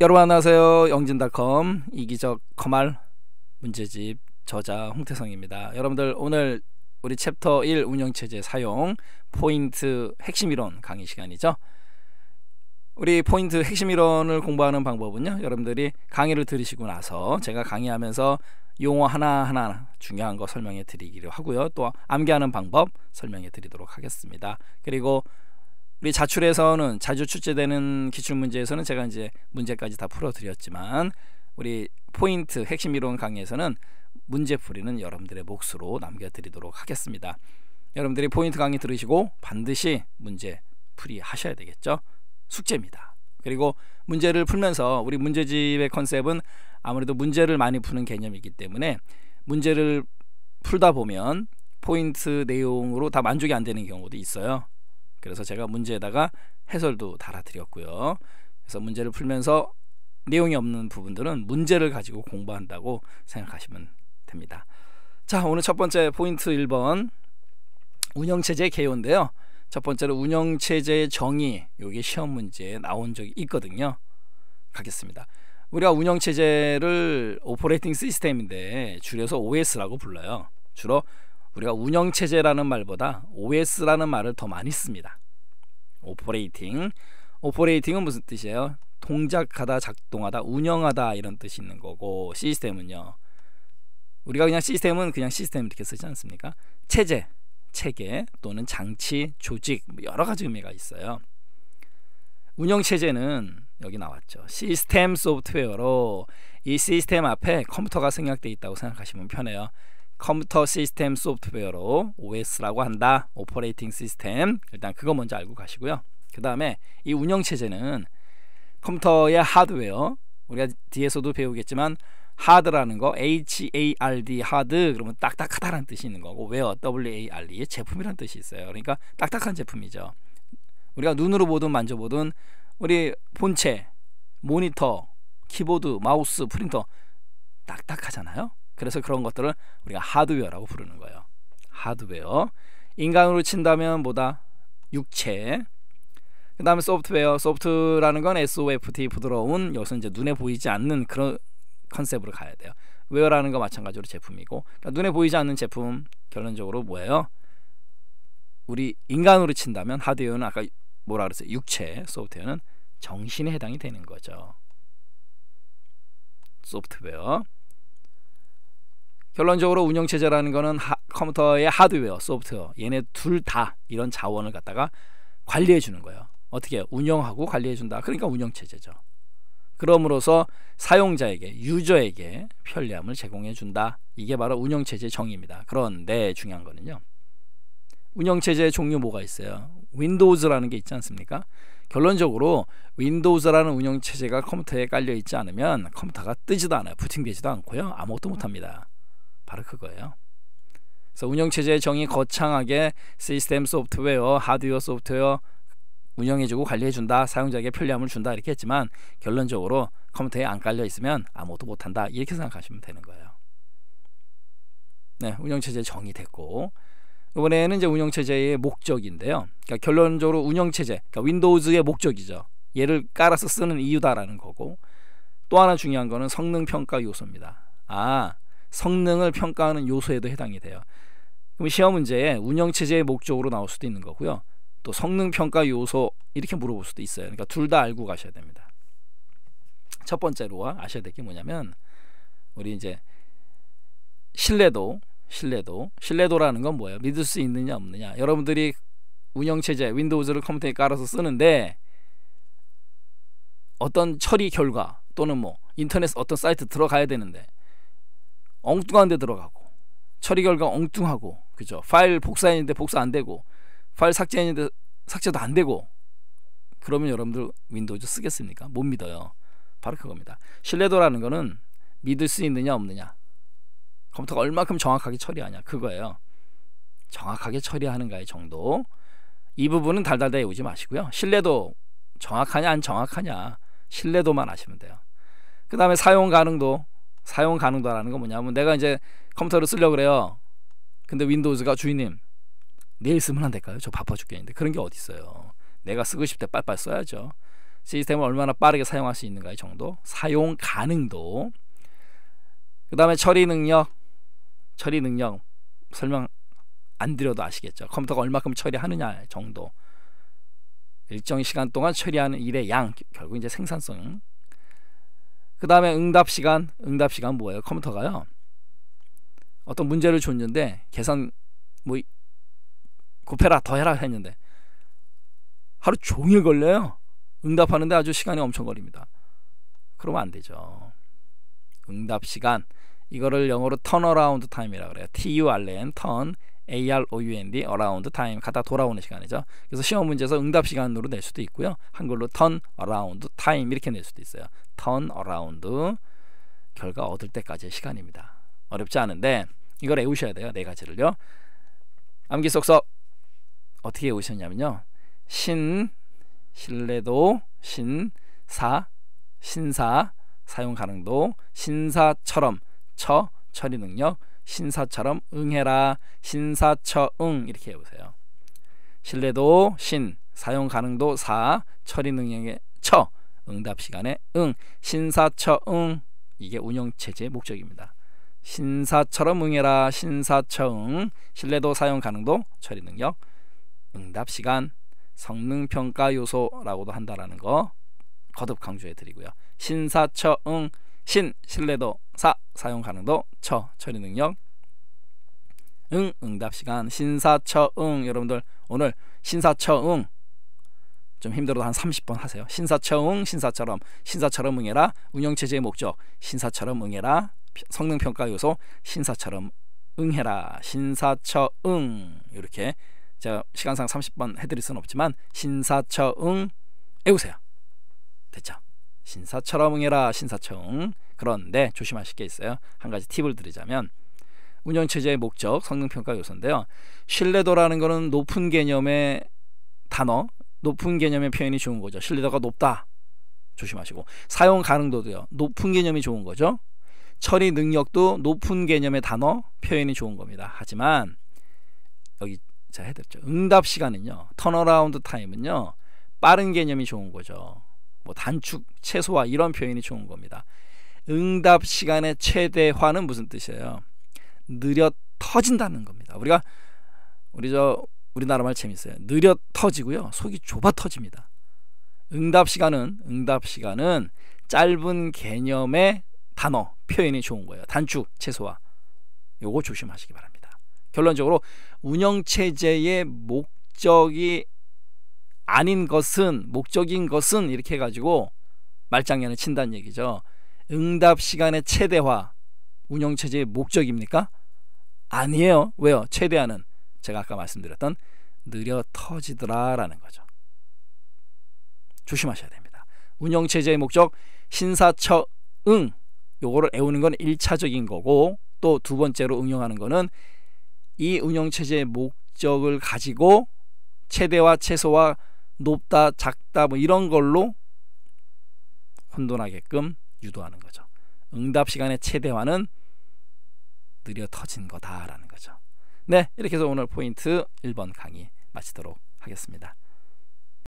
여러분 안녕하세요. 영진닷컴 이기적 커말 문제집 저자 홍태성입니다. 여러분들 오늘 우리 챕터 1 운영체제 사용 포인트 핵심 이론 강의 시간이죠. 우리 포인트 핵심 이론을 공부하는 방법은요. 여러분들이 강의를 들으시고 나서 제가 강의하면서 용어 하나하나 중요한 거 설명해 드리기로 하고요. 또 암기하는 방법 설명해 드리도록 하겠습니다. 그리고 우리 자출에서는 자주 출제되는 기출 문제에서는 제가 이제 문제까지 다 풀어드렸지만 우리 포인트 핵심 이론 강의에서는 문제풀이는 여러분들의 몫으로 남겨드리도록 하겠습니다. 여러분들이 포인트 강의 들으시고 반드시 문제 풀이 하셔야 되겠죠. 숙제입니다. 그리고 문제를 풀면서 우리 문제집의 컨셉은 아무래도 문제를 많이 푸는 개념이기 때문에 문제를 풀다 보면 포인트 내용으로 다 만족이 안 되는 경우도 있어요. 그래서 제가 문제에다가 해설도 달아드렸고요. 그래서 문제를 풀면서 내용이 없는 부분들은 문제를 가지고 공부한다고 생각하시면 됩니다. 자, 오늘 첫 번째 포인트 1번 운영체제 개요인데요. 첫 번째로 운영체제의 정의, 요게 시험 문제에 나온 적이 있거든요. 가겠습니다. 우리가 운영체제를 오퍼레이팅 시스템인데 줄여서 OS라고 불러요. 주로 우리가 운영체제라는 말보다 OS라는 말을 더 많이 씁니다. 오퍼레이팅. 오퍼레이팅은 무슨 뜻이에요? 동작하다, 작동하다, 운영하다 이런 뜻이 있는 거고 시스템은요. 우리가 그냥 시스템은 그냥 시스템 이렇게 쓰지 않습니까? 체제, 체계 또는 장치, 조직 뭐 여러 가지 의미가 있어요. 운영 체제는 여기 나왔죠. 시스템 소프트웨어로 이 시스템 앞에 컴퓨터가 생략되어 있다고 생각하시면 편해요. 컴퓨터 시스템 소프트웨어로 OS라고 한다. 오퍼레이팅 시스템. 일단 그거 먼저 알고 가시고요. 그 다음에 이 운영체제는 컴퓨터의 하드웨어 우리가 뒤에서도 배우겠지만 하드라는 거 H-A-R-D 하드 그러면 딱딱하다라는 뜻이 있는 거고 웨어 W-A-R-D 제품이라는 뜻이 있어요. 그러니까 딱딱한 제품이죠. 우리가 눈으로 보든 만져보든 우리 본체, 모니터, 키보드, 마우스, 프린터 딱딱하잖아요. 그래서 그런 것들을 우리가 하드웨어라고 부르는 거예요. 하드웨어. 인간으로 친다면 뭐다? 육체. 그 다음에 소프트웨어. 소프트라는 건 SOFT 부드러운 여기서 이제 눈에 보이지 않는 그런 컨셉으로 가야 돼요. 웨어라는 거 마찬가지로 제품이고 그러니까 눈에 보이지 않는 제품 결론적으로 뭐예요? 우리 인간으로 친다면 하드웨어는 아까 뭐라 그랬어요? 육체, 소프트웨어는 정신에 해당이 되는 거죠. 소프트웨어. 결론적으로 운영체제라는 거는 하, 컴퓨터의 하드웨어, 소프트웨어 얘네 둘 다 이런 자원을 갖다가 관리해 주는 거예요. 어떻게 운영하고 관리해 준다. 그러니까 운영체제죠. 그럼으로써 사용자에게 유저에게 편리함을 제공해 준다. 이게 바로 운영체제 정의입니다. 그런데 중요한 거는요. 운영체제의 종류 뭐가 있어요? 윈도우즈라는 게 있지 않습니까? 결론적으로 윈도우즈라는 운영체제가 컴퓨터에 깔려 있지 않으면 컴퓨터가 뜨지도 않아요. 부팅되지도 않고요. 아무것도 못합니다. 바로 그거예요. 그래서 운영체제의 정의 거창하게 시스템 소프트웨어, 하드웨어 소프트웨어 운영해주고 관리해준다, 사용자에게 편리함을 준다 이렇게 했지만 결론적으로 컴퓨터에 안 깔려 있으면 아무것도 못한다 이렇게 생각하시면 되는 거예요. 네, 운영체제 정의 됐고 이번에는 이제 운영체제의 목적인데요. 그러니까 결론적으로 운영체제, 그러니까 윈도우즈의 목적이죠. 얘를 깔아서 쓰는 이유다라는 거고 또 하나 중요한 거는 성능 평가 요소입니다. 아, 성능을 평가하는 요소에도 해당이 돼요. 그럼 시험 문제에 운영체제의 목적으로 나올 수도 있는 거고요. 또 성능 평가 요소 이렇게 물어볼 수도 있어요. 그러니까 둘 다 알고 가셔야 됩니다. 첫 번째로 아셔야 될 게 뭐냐면 우리 이제 신뢰도 신뢰도 신뢰도라는 건 뭐예요? 믿을 수 있느냐 없느냐 여러분들이 운영체제 윈도우즈를 컴퓨터에 깔아서 쓰는데 어떤 처리 결과 또는 뭐 인터넷 어떤 사이트 들어가야 되는데 엉뚱한 데 들어가고 처리 결과 엉뚱하고 그죠 파일 복사했는데 복사 안 되고 파일 삭제했는데 삭제도 안 되고 그러면 여러분들 윈도우즈 쓰겠습니까? 못 믿어요. 바로 그겁니다. 신뢰도라는 거는 믿을 수 있느냐 없느냐 컴퓨터가 얼마큼 정확하게 처리하냐 그거예요. 정확하게 처리하는가의 정도 이 부분은 달달달 오지 마시고요. 신뢰도 정확하냐 안 정확하냐 신뢰도만 아시면 돼요. 그 다음에 사용 가능도 사용 가능도라는 건 뭐냐면 내가 이제 컴퓨터를 쓰려고 그래요. 근데 윈도우즈가 주인님 내일 쓰면 안 될까요? 저 바빠 죽겠는데 그런 게 어디 있어요. 내가 쓰고 싶을 때 빨빨 써야죠. 시스템을 얼마나 빠르게 사용할 수 있는가의 정도, 사용 가능도. 그다음에 처리 능력, 처리 능력 설명 안 드려도 아시겠죠. 컴퓨터가 얼마큼 처리하느냐 정도. 일정 시간 동안 처리하는 일의 양, 결국 이제 생산성 그 다음에 응답 시간 응답 시간 뭐예요 컴퓨터가요 어떤 문제를 줬는데 계산 뭐 곱해라 더해라 했는데 하루 종일 걸려요 응답하는데 아주 시간이 엄청 걸립니다 그러면 안 되죠 응답 시간 이거를 영어로 턴어라운드 타임이라 그래요 T-U-R-N 턴 AROUND around time 가다 돌아오는 시간이죠. 그래서 시험 문제에서 응답 시간으로 낼 수도 있고요. 한글로 turn around time 이렇게 낼 수도 있어요. turn around 결과 얻을 때까지의 시간입니다. 어렵지 않은데 이걸 외우셔야 돼요. 네 가지를요. 암기 속속 어떻게 외우셨냐면요. 신, 신뢰도, 신, 사, 신사, 사용 가능도, 신사처럼, 처, 처리 능력, 신사처럼 응해라 신사처응 이렇게 해보세요 신뢰도 신 사용 가능도 사 처리 능력의 처 응답 시간에 응 신사처응 이게 운영체제의 목적입니다 신사처럼 응해라 신사처응 신뢰도 사용 가능도 처리 능력 응답 시간 성능 평가 요소라고도 한다라는 거 거듭 강조해 드리고요 신사처응 신 신뢰도 사 사용 가능도 처 처리 능력 응 응답 시간 신사처응 여러분들 오늘 신사처응 좀 힘들어도 한 30번 하세요. 신사처응 신사처럼 신사처럼 응해라 운영체제의 목적 신사처럼 응해라 성능 평가 요소 신사처럼 응해라 신사처응 이렇게 제가 시간상 30번 해드릴 수는 없지만 신사처응 외우세요. 됐죠? 신사처럼 응해라 신사청 그런데 조심하실 게 있어요 한 가지 팁을 드리자면 운영체제의 목적 성능평가 요소인데요 신뢰도라는 거는 높은 개념의 단어 높은 개념의 표현이 좋은 거죠 신뢰도가 높다 조심하시고 사용 가능도도요 높은 개념이 좋은 거죠 처리 능력도 높은 개념의 단어 표현이 좋은 겁니다 하지만 여기 제가 해드렸죠 응답 시간은요 턴어라운드 타임은요 빠른 개념이 좋은 거죠 뭐 단축, 최소화 이런 표현이 좋은 겁니다. 응답 시간의 최대화는 무슨 뜻이에요? 느려 터진다는 겁니다. 우리가 우리 저 우리나라 말 재밌어요. 느려 터지고요. 속이 좁아 터집니다. 응답 시간은 응답 시간은 짧은 개념의 단어 표현이 좋은 거예요. 단축, 최소화. 요거 조심하시기 바랍니다. 결론적으로 운영 체제의 목적이 아닌 것은 목적인 것은 이렇게 해가지고 말장난을 친다는 얘기죠. 응답 시간의 최대화 운영 체제의 목적입니까? 아니에요. 왜요? 최대화는 제가 아까 말씀드렸던 느려 터지더라라는 거죠. 조심하셔야 됩니다. 운영 체제의 목적 신사처응 요거를 애우는 건 1차적인 거고 또 두 번째로 응용하는 거는 이 운영 체제의 목적을 가지고 최대와 최소와 높다, 작다 뭐 이런 걸로 혼돈하게끔 유도하는 거죠. 응답 시간의 최대화는 느려 터진 거다라는 거죠. 네, 이렇게 해서 오늘 포인트 1번 강의 마치도록 하겠습니다.